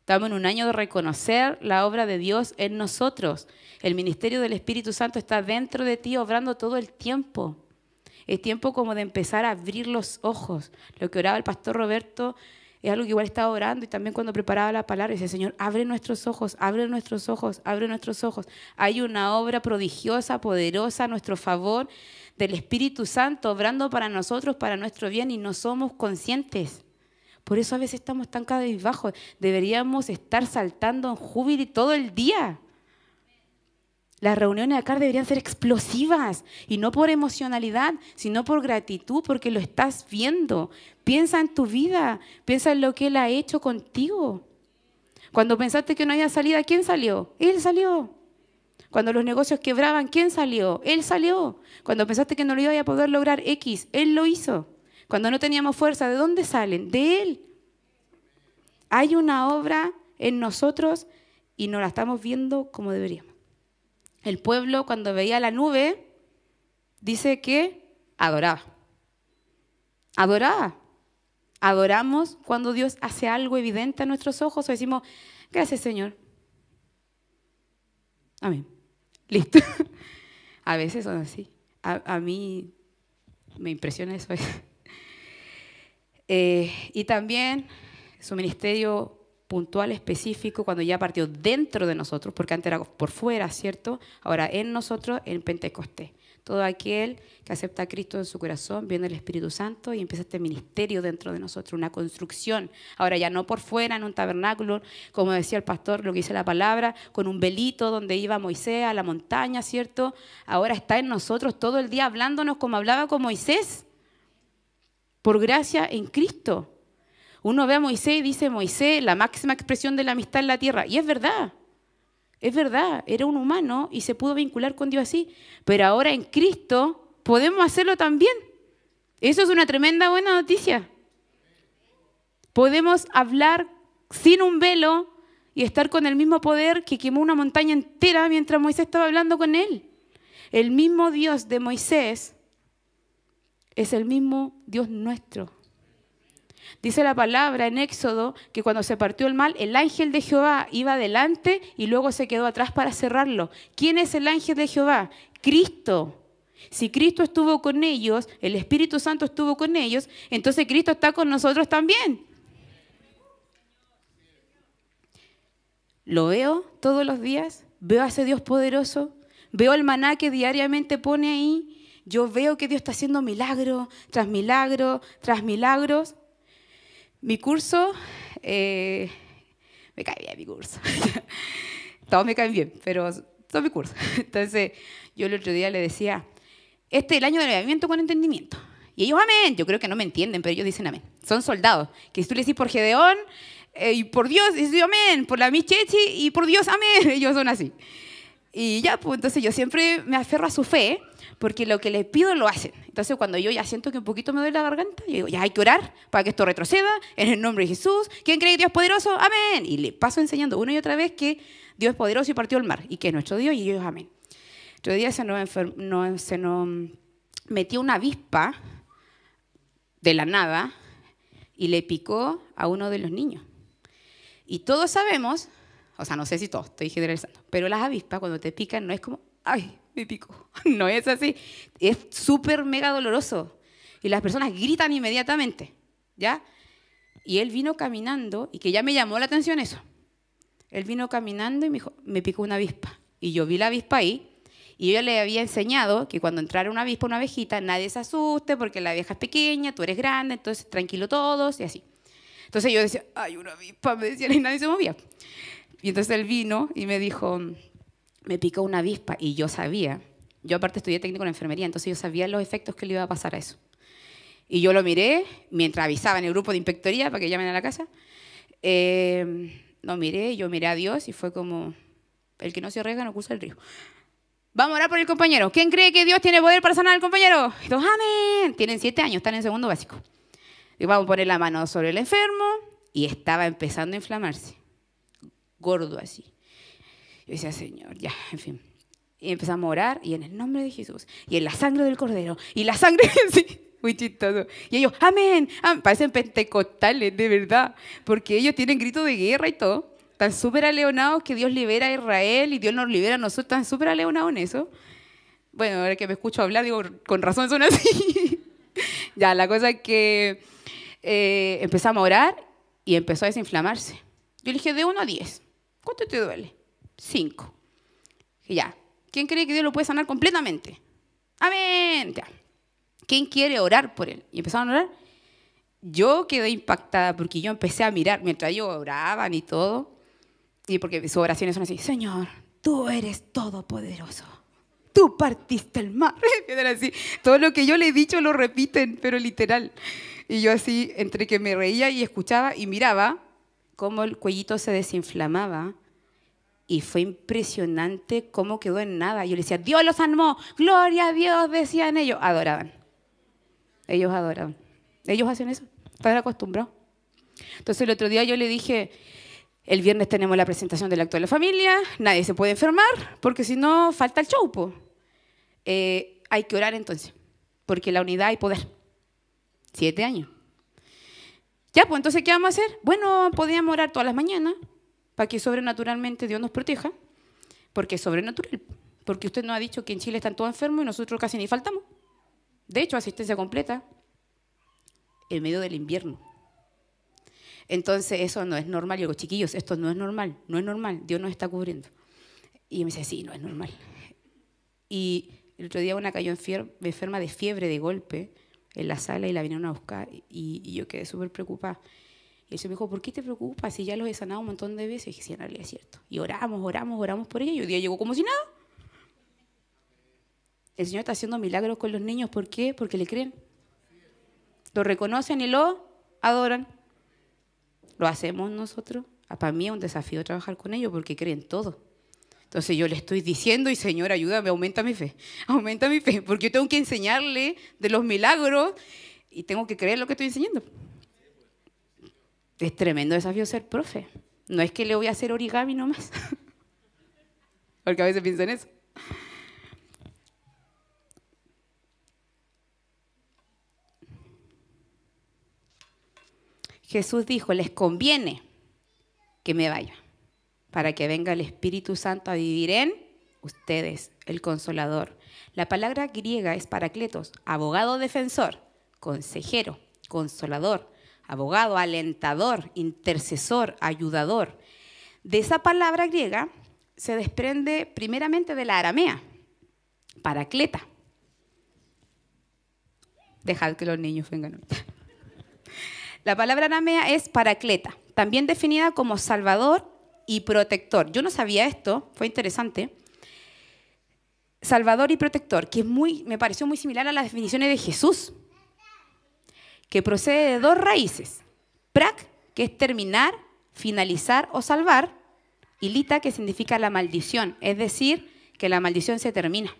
Estamos en un año de reconocer la obra de Dios en nosotros. El ministerio del Espíritu Santo está dentro de ti, obrando todo el tiempo. Es tiempo como de empezar a abrir los ojos. Lo que oraba el pastor Roberto es algo que igual estaba orando y también cuando preparaba la palabra dice, Señor, abre nuestros ojos, abre nuestros ojos, abre nuestros ojos. Hay una obra prodigiosa, poderosa a nuestro favor del Espíritu Santo obrando para nosotros, para nuestro bien y no somos conscientes. Por eso a veces estamos tan bajos. Deberíamos estar saltando en júbilo todo el día. Las reuniones acá deberían ser explosivas y no por emocionalidad, sino por gratitud, porque lo estás viendo. Piensa en tu vida, piensa en lo que Él ha hecho contigo. Cuando pensaste que no había salida, ¿quién salió? Él salió. Cuando los negocios quebraban, ¿quién salió? Él salió. Cuando pensaste que no lo iba a poder lograr X, Él lo hizo. Cuando no teníamos fuerza, ¿de dónde salen? De Él. Hay una obra en nosotros y no la estamos viendo como deberíamos. El pueblo cuando veía la nube dice que adoraba. Adoraba. Adoramos cuando Dios hace algo evidente a nuestros ojos o decimos, gracias Señor. Amén. Listo. [LAUGHS] a veces son así. A, mí me impresiona eso. [LAUGHS] Eh, y también su ministerio puntual, específico, cuando ya partió dentro de nosotros, porque antes era por fuera, ¿cierto? Ahora en nosotros, en Pentecostés. Todo aquel que acepta a Cristo en su corazón viene el Espíritu Santo y empieza este ministerio dentro de nosotros, una construcción. Ahora ya no por fuera, en un tabernáculo, como decía el pastor, lo que dice la palabra, con un velito donde iba Moisés a la montaña, ¿cierto? Ahora está en nosotros todo el día hablándonos como hablaba con Moisés, por gracia en Cristo. Uno ve a Moisés y dice, Moisés, la máxima expresión de la amistad en la tierra. Y es verdad, es verdad, era un humano y se pudo vincular con Dios así. Pero ahora en Cristo podemos hacerlo también. Eso es una tremenda buena noticia. Podemos hablar sin un velo y estar con el mismo poder que quemó una montaña entera mientras Moisés estaba hablando con él. El mismo Dios de Moisés es el mismo Dios nuestro. Dice la palabra en Éxodo que cuando se partió el mal, el ángel de Jehová iba adelante y luego se quedó atrás para cerrarlo. ¿Quién es el ángel de Jehová? Cristo. Si Cristo estuvo con ellos, el Espíritu Santo estuvo con ellos, entonces Cristo está con nosotros también. Lo veo todos los días, veo a ese Dios poderoso, veo el maná que diariamente pone ahí, yo veo que Dios está haciendo milagro tras milagro tras milagros. Mi curso, eh, me cae bien mi curso. [LAUGHS] Todos me caen bien, pero son mi curso. [LAUGHS] Entonces, yo el otro día le decía, este es el año del avivamiento con entendimiento. Y ellos, amén, yo creo que no me entienden, pero ellos dicen amén. Son soldados, que si tú le decís por Gedeón, eh, y por Dios, y yo, amén, por la Michechi, y por Dios, amén, [LAUGHS] ellos son así. Y ya, pues entonces yo siempre me aferro a su fe, porque lo que les pido lo hacen. Entonces, cuando yo ya siento que un poquito me duele la garganta, yo digo, ya hay que orar para que esto retroceda, en el nombre de Jesús. ¿Quién cree que Dios es poderoso? Amén. Y le paso enseñando una y otra vez que Dios es poderoso y partió el mar, y que es nuestro Dios, y ellos amén. Otro día se nos, se nos metió una avispa de la nada y le picó a uno de los niños. Y todos sabemos, o sea, no sé si todos, estoy generalizando, pero las avispas cuando te pican no es como, ay, me pico. [LAUGHS] No es así. Es súper mega doloroso. Y las personas gritan inmediatamente, ¿ya? Y él vino caminando, y que ya me llamó la atención eso. Él vino caminando y me dijo, me picó una avispa. Y yo vi la avispa ahí, y yo le había enseñado que cuando entrara una avispa, una abejita, nadie se asuste porque la vieja es pequeña, tú eres grande, entonces tranquilo todos y así. Entonces yo decía, hay una avispa, me decían, y nadie se movía. Y entonces él vino y me dijo, me picó una avispa y yo sabía, yo aparte estudié técnico en enfermería, entonces yo sabía los efectos que le iba a pasar a eso. Y yo lo miré mientras avisaba en el grupo de inspectoría para que llamen a la casa. No eh, lo miré, yo miré a Dios y fue como, el que no se arriesga no cruza el río. Vamos a orar por el compañero. ¿Quién cree que Dios tiene poder para sanar al compañero? Y amén. Tienen siete años, están en segundo básico. Y vamos a poner la mano sobre el enfermo y estaba empezando a inflamarse. Gordo así. Dice decía, Señor, ya, en fin. Y empezamos a orar y en el nombre de Jesús y en la sangre del cordero y la sangre [LAUGHS] sí, muy chistoso. Y ellos, amén, Parecen pentecostales, de verdad, porque ellos tienen grito de guerra y todo. Están súper aleonados que Dios libera a Israel y Dios nos libera a nosotros. Están súper aleonados en eso. Bueno, ahora que me escucho hablar, digo, con razón son así. [LAUGHS] ya, la cosa es que eh, empezamos a orar y empezó a desinflamarse. Yo le dije, de 1 a 10, ¿cuánto te duele? cinco. ya. ¿Quién cree que Dios lo puede sanar completamente? Amén. ¿Quién quiere orar por él? Y empezaron a orar. Yo quedé impactada porque yo empecé a mirar mientras ellos oraban y todo. Y porque sus oraciones son así, Señor, tú eres todopoderoso. Tú partiste el mar. [LAUGHS] Todo lo que yo le he dicho lo repiten, pero literal. Y yo así, entre que me reía y escuchaba y miraba, cómo el cuellito se desinflamaba y fue impresionante cómo quedó en nada. Yo le decía, Dios los armó, gloria a Dios, decían ellos. Adoraban. Ellos adoraban. Ellos hacen eso. Están acostumbrados. Entonces el otro día yo le dije, el viernes tenemos la presentación del acto de la familia, nadie se puede enfermar, porque si no, falta el chaupo. Eh, hay que orar entonces, porque la unidad hay poder. Siete años. Ya, pues entonces, ¿qué vamos a hacer? Bueno, podíamos orar todas las mañanas, para que sobrenaturalmente Dios nos proteja, porque es sobrenatural, porque usted nos ha dicho que en Chile están todos enfermos y nosotros casi ni faltamos. De hecho, asistencia completa en medio del invierno. Entonces, eso no es normal. Yo digo, chiquillos, esto no es normal, no es normal, Dios nos está cubriendo. Y me dice, sí, no es normal. Y el otro día una cayó enferma de fiebre de golpe en la sala y la vinieron a buscar y, y yo quedé súper preocupada. Y se me dijo, ¿por qué te preocupas si ya los he sanado un montón de veces? Y dije, sí, es cierto. Y oramos, oramos, oramos por ella y un día llegó como si nada. El Señor está haciendo milagros con los niños. ¿Por qué? Porque le creen. Lo reconocen y lo adoran. Lo hacemos nosotros. Ah, para mí es un desafío trabajar con ellos porque creen todo. Entonces yo le estoy diciendo, y Señor, ayúdame, aumenta mi fe, [LAUGHS] aumenta mi fe, porque yo tengo que enseñarle de los milagros y tengo que creer lo que estoy enseñando es tremendo desafío ser profe. No es que le voy a hacer origami nomás. [LAUGHS] Porque a veces pienso en eso. Jesús dijo, les conviene que me vaya, para que venga el Espíritu Santo a vivir en ustedes, el consolador. La palabra griega es paracletos, abogado defensor, consejero, consolador, abogado, alentador, intercesor, ayudador. De esa palabra griega se desprende primeramente de la aramea, paracleta. Dejad que los niños vengan. La palabra aramea es paracleta, también definida como salvador y protector. Yo no sabía esto, fue interesante. Salvador y protector, que muy, me pareció muy similar a las definiciones de Jesús que procede de dos raíces. prac, que es terminar, finalizar o salvar, y lita, que significa la maldición, es decir, que la maldición se termina.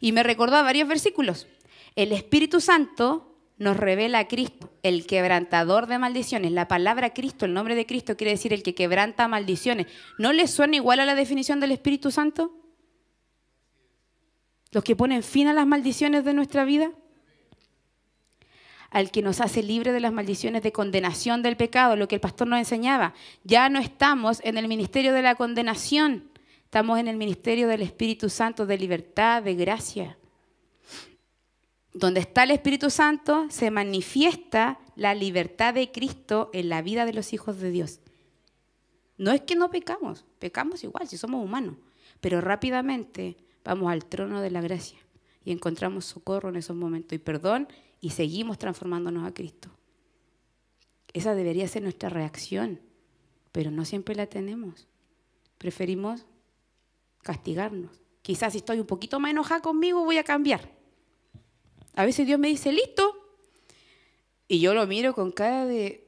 Y me recordó a varios versículos. El Espíritu Santo nos revela a Cristo, el quebrantador de maldiciones. La palabra Cristo, el nombre de Cristo quiere decir el que quebranta maldiciones. ¿No les suena igual a la definición del Espíritu Santo? Los que ponen fin a las maldiciones de nuestra vida al que nos hace libre de las maldiciones de condenación del pecado, lo que el pastor nos enseñaba. Ya no estamos en el ministerio de la condenación, estamos en el ministerio del Espíritu Santo, de libertad, de gracia. Donde está el Espíritu Santo se manifiesta la libertad de Cristo en la vida de los hijos de Dios. No es que no pecamos, pecamos igual si somos humanos, pero rápidamente vamos al trono de la gracia y encontramos socorro en esos momentos y perdón y seguimos transformándonos a Cristo. Esa debería ser nuestra reacción, pero no siempre la tenemos. Preferimos castigarnos. Quizás si estoy un poquito más enojada conmigo voy a cambiar. A veces Dios me dice, listo, y yo lo miro con cara de,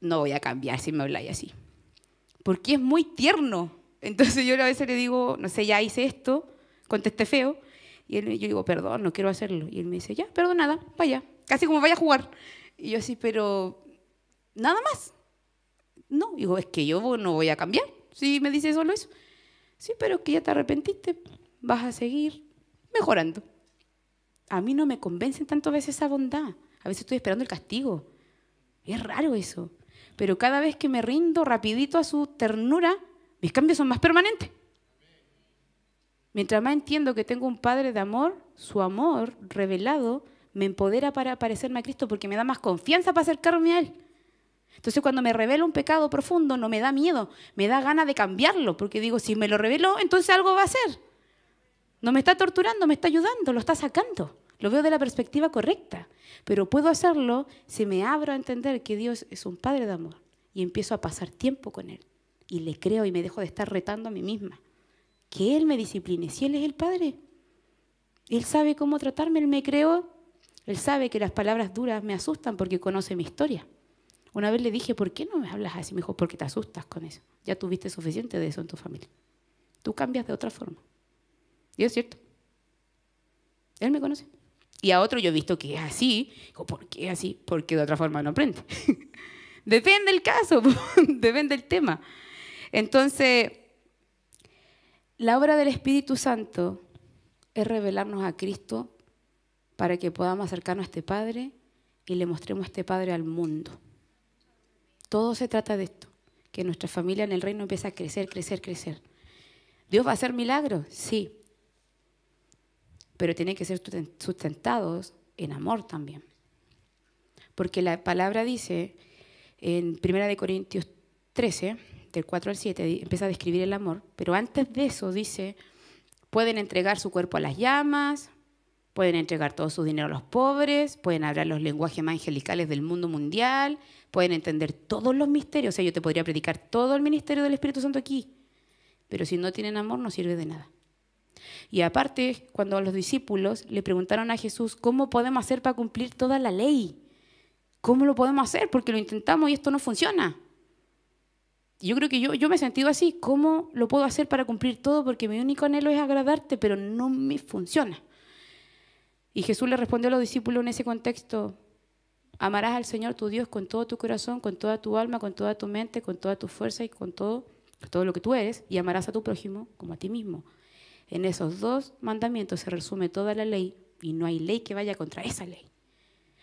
no voy a cambiar si me habláis así. Porque es muy tierno. Entonces yo a veces le digo, no sé, ya hice esto, contesté feo. Y él, yo digo, perdón, no quiero hacerlo. Y él me dice, ya, perdonada, vaya casi como vaya a jugar. Y yo así, pero nada más. No, digo, es que yo no voy a cambiar. Si me dice solo eso. Sí, pero que ya te arrepentiste. Vas a seguir mejorando. A mí no me convencen tantas veces esa bondad. A veces estoy esperando el castigo. Es raro eso. Pero cada vez que me rindo rapidito a su ternura, mis cambios son más permanentes. Mientras más entiendo que tengo un padre de amor, su amor revelado me empodera para parecerme a Cristo porque me da más confianza para acercarme a Él. Entonces cuando me revela un pecado profundo no me da miedo, me da ganas de cambiarlo, porque digo, si me lo reveló, entonces algo va a hacer. No me está torturando, me está ayudando, lo está sacando. Lo veo de la perspectiva correcta, pero puedo hacerlo si me abro a entender que Dios es un Padre de amor y empiezo a pasar tiempo con Él y le creo y me dejo de estar retando a mí misma. Que Él me discipline, si Él es el Padre. Él sabe cómo tratarme, Él me creó él sabe que las palabras duras me asustan porque conoce mi historia. Una vez le dije, ¿por qué no me hablas así? Me dijo, porque te asustas con eso. Ya tuviste suficiente de eso en tu familia. Tú cambias de otra forma. Y es cierto. Él me conoce. Y a otro yo he visto que es así. dijo, ¿por qué así? Porque de otra forma no aprende. [LAUGHS] depende el caso, [LAUGHS] depende del tema. Entonces, la obra del Espíritu Santo es revelarnos a Cristo para que podamos acercarnos a este Padre y le mostremos a este Padre al mundo. Todo se trata de esto, que nuestra familia en el reino empieza a crecer, crecer, crecer. ¿Dios va a hacer milagros? Sí, pero tienen que ser sustentados en amor también. Porque la palabra dice en 1 Corintios 13, del 4 al 7, empieza a describir el amor, pero antes de eso dice, pueden entregar su cuerpo a las llamas, pueden entregar todo su dinero a los pobres, pueden hablar los lenguajes más angelicales del mundo mundial, pueden entender todos los misterios. O sea, yo te podría predicar todo el ministerio del Espíritu Santo aquí, pero si no tienen amor no sirve de nada. Y aparte, cuando los discípulos le preguntaron a Jesús, ¿cómo podemos hacer para cumplir toda la ley? ¿Cómo lo podemos hacer? Porque lo intentamos y esto no funciona. Yo creo que yo, yo me he sentido así, ¿cómo lo puedo hacer para cumplir todo? Porque mi único anhelo es agradarte, pero no me funciona. Y Jesús le respondió a los discípulos en ese contexto, amarás al Señor tu Dios con todo tu corazón, con toda tu alma, con toda tu mente, con toda tu fuerza y con todo, todo lo que tú eres, y amarás a tu prójimo como a ti mismo. En esos dos mandamientos se resume toda la ley y no hay ley que vaya contra esa ley.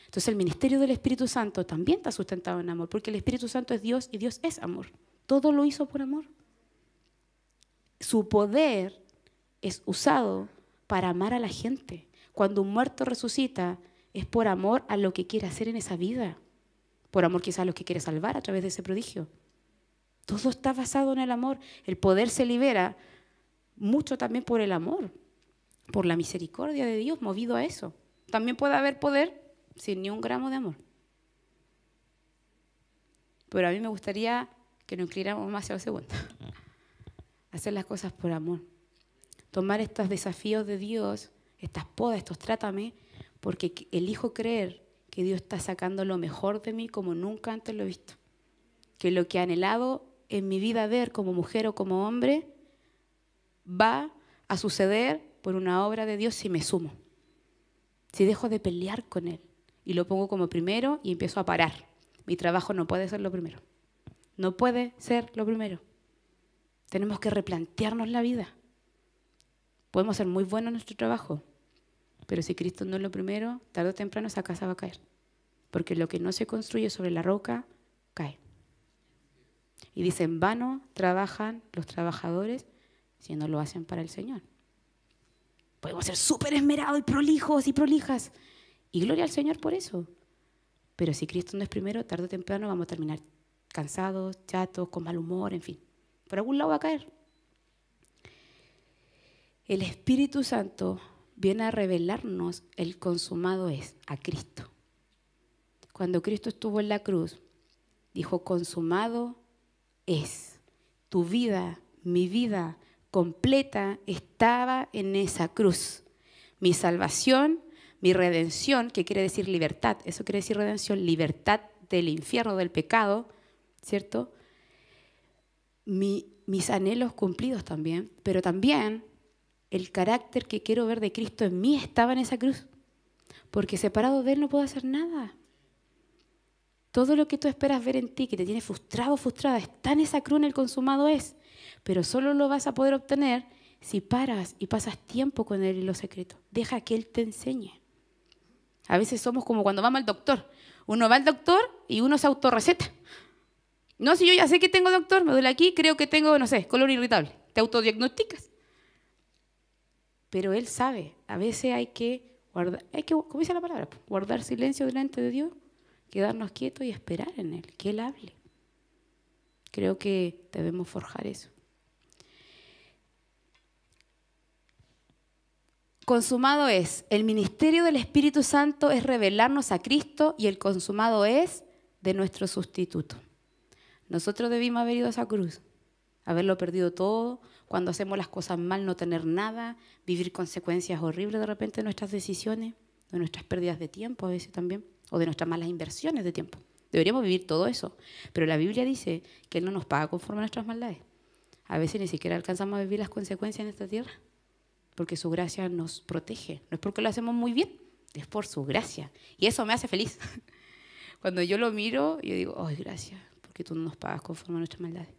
Entonces el ministerio del Espíritu Santo también está sustentado en amor, porque el Espíritu Santo es Dios y Dios es amor. Todo lo hizo por amor. Su poder es usado para amar a la gente. Cuando un muerto resucita es por amor a lo que quiere hacer en esa vida, por amor quizás a lo que quiere salvar a través de ese prodigio. Todo está basado en el amor. El poder se libera mucho también por el amor, por la misericordia de Dios movido a eso. También puede haber poder sin ni un gramo de amor. Pero a mí me gustaría que nos inclináramos más hacia lo segundo, Hacer las cosas por amor. Tomar estos desafíos de Dios estas podas, estos trátame, porque elijo creer que Dios está sacando lo mejor de mí como nunca antes lo he visto. Que lo que anhelado en mi vida ver como mujer o como hombre va a suceder por una obra de Dios si me sumo. Si dejo de pelear con Él y lo pongo como primero y empiezo a parar. Mi trabajo no puede ser lo primero. No puede ser lo primero. Tenemos que replantearnos la vida. Podemos ser muy buenos en nuestro trabajo, pero si Cristo no es lo primero, tarde o temprano esa casa va a caer. Porque lo que no se construye sobre la roca, cae. Y dice, en vano trabajan los trabajadores si no lo hacen para el Señor. Podemos ser súper esmerados y prolijos y prolijas. Y gloria al Señor por eso. Pero si Cristo no es primero, tarde o temprano vamos a terminar cansados, chatos, con mal humor, en fin. Por algún lado va a caer. El Espíritu Santo viene a revelarnos el consumado es, a Cristo. Cuando Cristo estuvo en la cruz, dijo, consumado es. Tu vida, mi vida completa estaba en esa cruz. Mi salvación, mi redención, que quiere decir libertad, eso quiere decir redención, libertad del infierno, del pecado, ¿cierto? mis anhelos cumplidos también, pero también el carácter que quiero ver de Cristo en mí estaba en esa cruz. Porque separado de Él no puedo hacer nada. Todo lo que tú esperas ver en ti, que te tiene frustrado, frustrada, está en esa cruz, en el consumado es. Pero solo lo vas a poder obtener si paras y pasas tiempo con Él y lo secreto. Deja que Él te enseñe. A veces somos como cuando vamos al doctor. Uno va al doctor y uno se autorreceta. No, si yo ya sé que tengo doctor, me duele aquí, creo que tengo, no sé, color irritable. Te autodiagnosticas. Pero Él sabe, a veces hay que guardar, la palabra, guardar silencio delante de Dios, quedarnos quietos y esperar en Él, que Él hable. Creo que debemos forjar eso. Consumado es, el ministerio del Espíritu Santo es revelarnos a Cristo y el consumado es de nuestro sustituto. Nosotros debimos haber ido a esa cruz, haberlo perdido todo, cuando hacemos las cosas mal, no tener nada, vivir consecuencias horribles de repente de nuestras decisiones, de nuestras pérdidas de tiempo a veces también, o de nuestras malas inversiones de tiempo. Deberíamos vivir todo eso, pero la Biblia dice que Él no nos paga conforme a nuestras maldades. A veces ni siquiera alcanzamos a vivir las consecuencias en esta tierra, porque su gracia nos protege. No es porque lo hacemos muy bien, es por su gracia. Y eso me hace feliz. [LAUGHS] Cuando yo lo miro, yo digo, ay, gracias, porque tú no nos pagas conforme a nuestras maldades.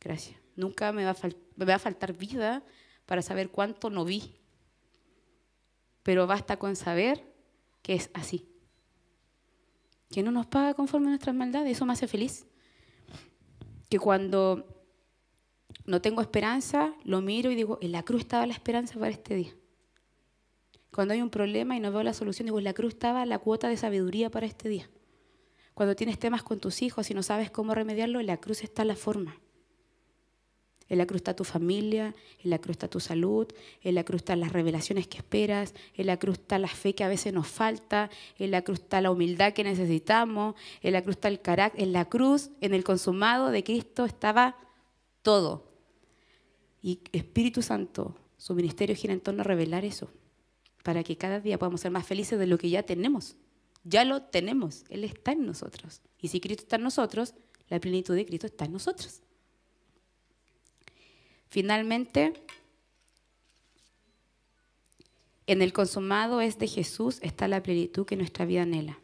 Gracias. Nunca me va, a faltar vida para saber cuánto no vi. Pero basta con saber que es así. Que no nos paga conforme a nuestras maldades. Eso me hace feliz. Que cuando no tengo esperanza, lo miro y digo, en la cruz estaba la esperanza para este día. Cuando hay un problema y no veo la solución, digo, en la cruz estaba la cuota de sabiduría para este día. Cuando tienes temas con tus hijos y no sabes cómo remediarlo, en la cruz está la forma. En la cruz está tu familia, en la cruz está tu salud, en la cruz están las revelaciones que esperas, en la cruz está la fe que a veces nos falta, en la cruz está la humildad que necesitamos, en la cruz está el carácter, en la cruz, en el consumado de Cristo estaba todo. Y Espíritu Santo, su ministerio gira en torno a revelar eso, para que cada día podamos ser más felices de lo que ya tenemos. Ya lo tenemos, Él está en nosotros. Y si Cristo está en nosotros, la plenitud de Cristo está en nosotros. Finalmente, en el consumado es de Jesús está la plenitud que nuestra vida anhela.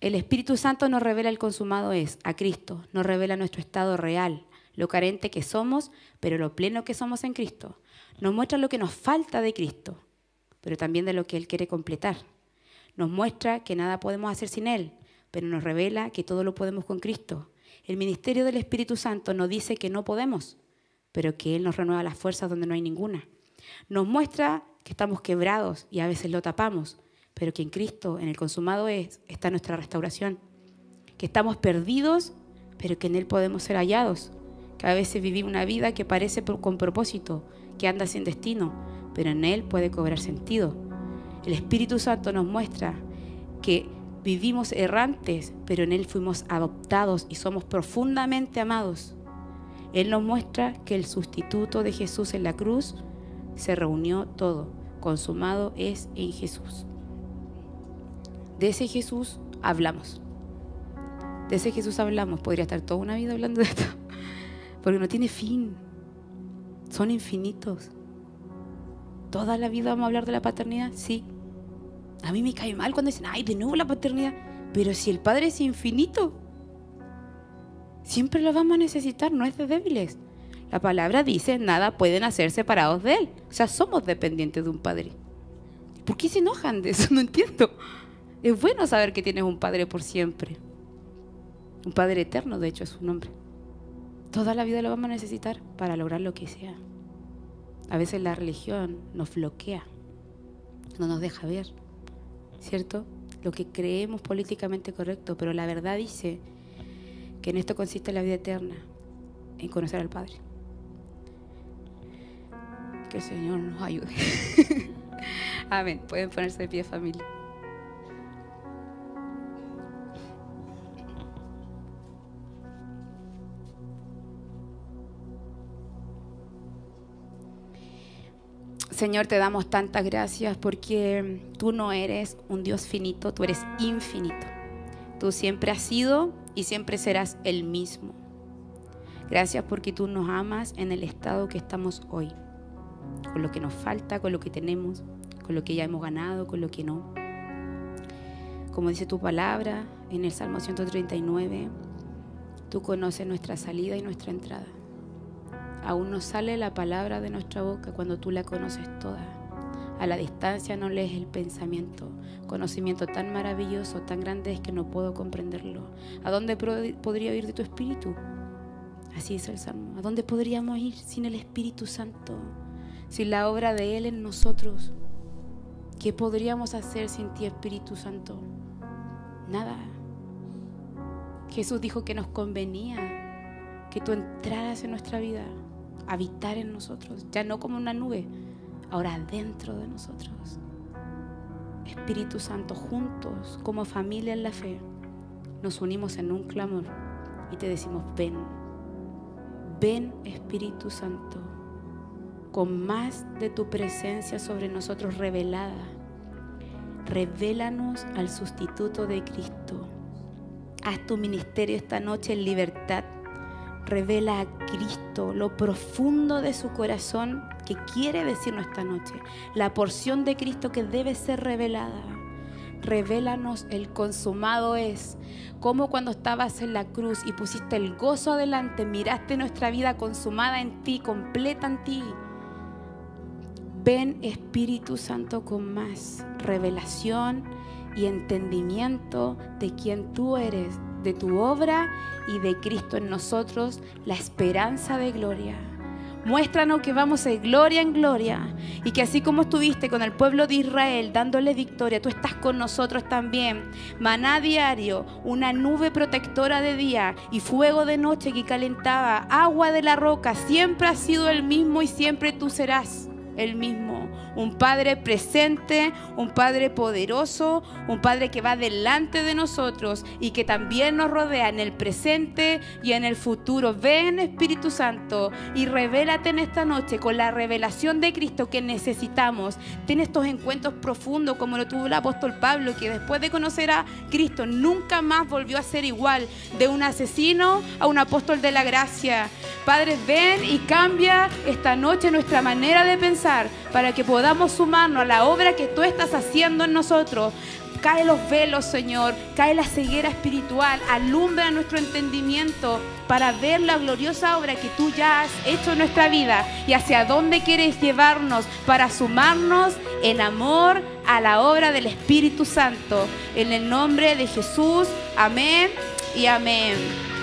El Espíritu Santo nos revela el consumado es, a Cristo, nos revela nuestro estado real, lo carente que somos, pero lo pleno que somos en Cristo. Nos muestra lo que nos falta de Cristo, pero también de lo que Él quiere completar. Nos muestra que nada podemos hacer sin Él, pero nos revela que todo lo podemos con Cristo, el ministerio del Espíritu Santo nos dice que no podemos, pero que Él nos renueva las fuerzas donde no hay ninguna. Nos muestra que estamos quebrados y a veces lo tapamos, pero que en Cristo, en el consumado es, está nuestra restauración. Que estamos perdidos, pero que en Él podemos ser hallados. Que a veces vivimos una vida que parece con propósito, que anda sin destino, pero en Él puede cobrar sentido. El Espíritu Santo nos muestra que Vivimos errantes, pero en Él fuimos adoptados y somos profundamente amados. Él nos muestra que el sustituto de Jesús en la cruz se reunió todo, consumado es en Jesús. De ese Jesús hablamos. De ese Jesús hablamos. Podría estar toda una vida hablando de esto. [LAUGHS] Porque no tiene fin. Son infinitos. ¿Toda la vida vamos a hablar de la paternidad? Sí, a mí me cae mal cuando dicen, ay, de nuevo la paternidad. Pero si el Padre es infinito, siempre lo vamos a necesitar, no es de débiles. La palabra dice, nada pueden hacer separados de Él. O sea, somos dependientes de un Padre. ¿Por qué se enojan de eso? [LAUGHS] No entiendo. Es bueno saber que tienes un Padre por siempre. Un Padre eterno, de hecho, es su nombre. Toda la vida lo vamos a necesitar para lograr lo que sea. A veces la religión nos bloquea, no nos deja ver. ¿cierto? Lo que creemos políticamente correcto, pero la verdad dice que en esto consiste la vida eterna, en conocer al Padre. Que el Señor nos ayude. [LAUGHS] Amén. Pueden ponerse de pie familia. Señor, te damos tantas gracias porque tú no eres un Dios finito, tú eres infinito. Tú siempre has sido y siempre serás el mismo. Gracias porque tú nos amas en el estado que estamos hoy, con lo que nos falta, con lo que tenemos, con lo que ya hemos ganado, con lo que no. Como dice tu palabra en el Salmo 139, tú conoces nuestra salida y nuestra entrada. Aún no sale la palabra de nuestra boca cuando tú la conoces toda. A la distancia no lees el pensamiento, conocimiento tan maravilloso, tan grande es que no puedo comprenderlo. ¿A dónde podría ir de tu espíritu? Así es el Salmo. ¿A dónde podríamos ir sin el Espíritu Santo? Sin la obra de Él en nosotros. ¿Qué podríamos hacer sin ti, Espíritu Santo? Nada. Jesús dijo que nos convenía que tú entraras en nuestra vida habitar en nosotros, ya no como una nube, ahora dentro de nosotros. Espíritu Santo, juntos, como familia en la fe, nos unimos en un clamor y te decimos, ven, ven Espíritu Santo, con más de tu presencia sobre nosotros revelada. Revélanos al sustituto de Cristo. Haz tu ministerio esta noche en libertad revela a Cristo, lo profundo de su corazón que quiere decirnos esta noche, la porción de Cristo que debe ser revelada. Revélanos el consumado es, como cuando estabas en la cruz y pusiste el gozo adelante, miraste nuestra vida consumada en ti, completa en ti. Ven Espíritu Santo con más revelación y entendimiento de quién tú eres, de tu obra y de Cristo en nosotros, la esperanza de gloria. Muéstranos que vamos de gloria en gloria y que así como estuviste con el pueblo de Israel dándole victoria, tú estás con nosotros también. Maná diario, una nube protectora de día y fuego de noche que calentaba, agua de la roca, siempre has sido el mismo y siempre tú serás el mismo. Un Padre presente, un Padre poderoso, un Padre que va delante de nosotros y que también nos rodea en el presente y en el futuro. Ven Espíritu Santo y revélate en esta noche con la revelación de Cristo que necesitamos. Ten estos encuentros profundos como lo tuvo el apóstol Pablo, que después de conocer a Cristo nunca más volvió a ser igual, de un asesino a un apóstol de la gracia. Padre, ven y cambia esta noche nuestra manera de pensar para que podamos sumarnos a la obra que tú estás haciendo en nosotros. Cae los velos, Señor, cae la ceguera espiritual, alumbra nuestro entendimiento para ver la gloriosa obra que tú ya has hecho en nuestra vida y hacia dónde quieres llevarnos para sumarnos en amor a la obra del Espíritu Santo. En el nombre de Jesús, amén y amén.